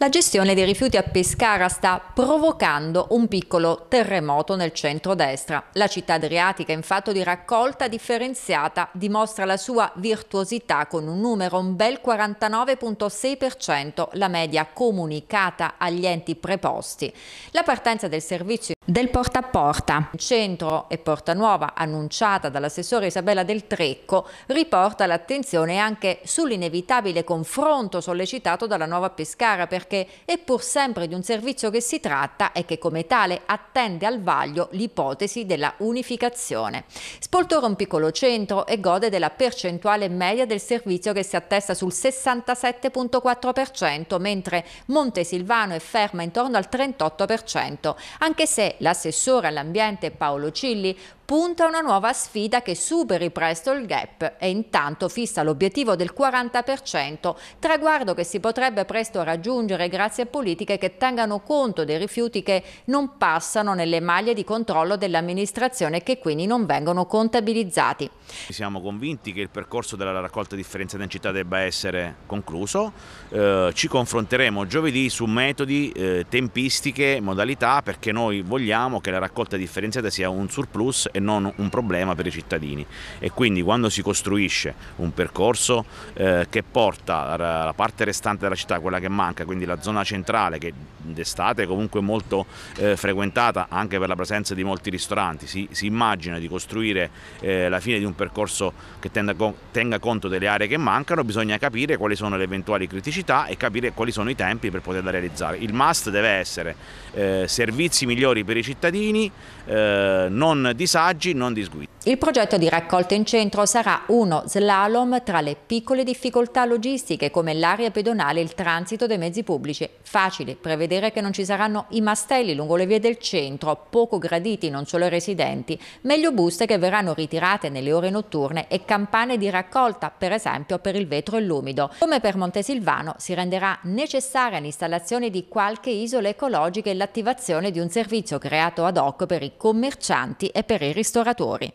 La gestione dei rifiuti a Pescara sta provocando un piccolo terremoto nel centro-destra. La città adriatica in fatto di raccolta differenziata dimostra la sua virtuosità con un numero un bel 49,6%, la media comunicata agli enti preposti. La partenza del servizio del porta a porta. Centro e Porta Nuova, annunciata dall'assessore Isabella Del Trecco, riporta l'attenzione anche sull'inevitabile confronto sollecitato dalla nuova Pescara perché è pur sempre di un servizio che si tratta e che come tale attende al vaglio l'ipotesi della unificazione. Spoltoro è un piccolo centro e gode della percentuale media del servizio che si attesta sul 67,4%, mentre Montesilvano è ferma intorno al 38%, anche se l'assessore all'ambiente Paolo Cilli punta a una nuova sfida che superi presto il gap e intanto fissa l'obiettivo del 40%, traguardo che si potrebbe presto raggiungere grazie a politiche che tengano conto dei rifiuti che non passano nelle maglie di controllo dell'amministrazione e che quindi non vengono contabilizzati. Siamo convinti che il percorso della raccolta differenziata in città debba essere concluso, eh, ci confronteremo giovedì su metodi, eh, tempistiche, modalità perché noi vogliamo vogliamo che la raccolta differenziata sia un surplus e non un problema per i cittadini e quindi quando si costruisce un percorso eh, che porta la parte restante della città, quella che manca, quindi la zona centrale che d'estate è comunque molto eh, frequentata anche per la presenza di molti ristoranti, si, si immagina di costruire eh, la fine di un percorso che tenga, tenga conto delle aree che mancano, bisogna capire quali sono le eventuali criticità e capire quali sono i tempi per poterla realizzare. Il must deve essere eh, servizi migliori per i cittadini, eh, non disagi, non disguidi. Il progetto di raccolta in centro sarà uno slalom tra le piccole difficoltà logistiche come l'area pedonale e il transito dei mezzi pubblici. Facile prevedere che non ci saranno i mastelli lungo le vie del centro, poco graditi non solo ai residenti, meglio buste che verranno ritirate nelle ore notturne e campane di raccolta, per esempio per il vetro e l'umido. Come per Montesilvano si renderà necessaria l'installazione di qualche isola ecologica e l'attivazione di un servizio creato ad hoc per i commercianti e per i ristoratori.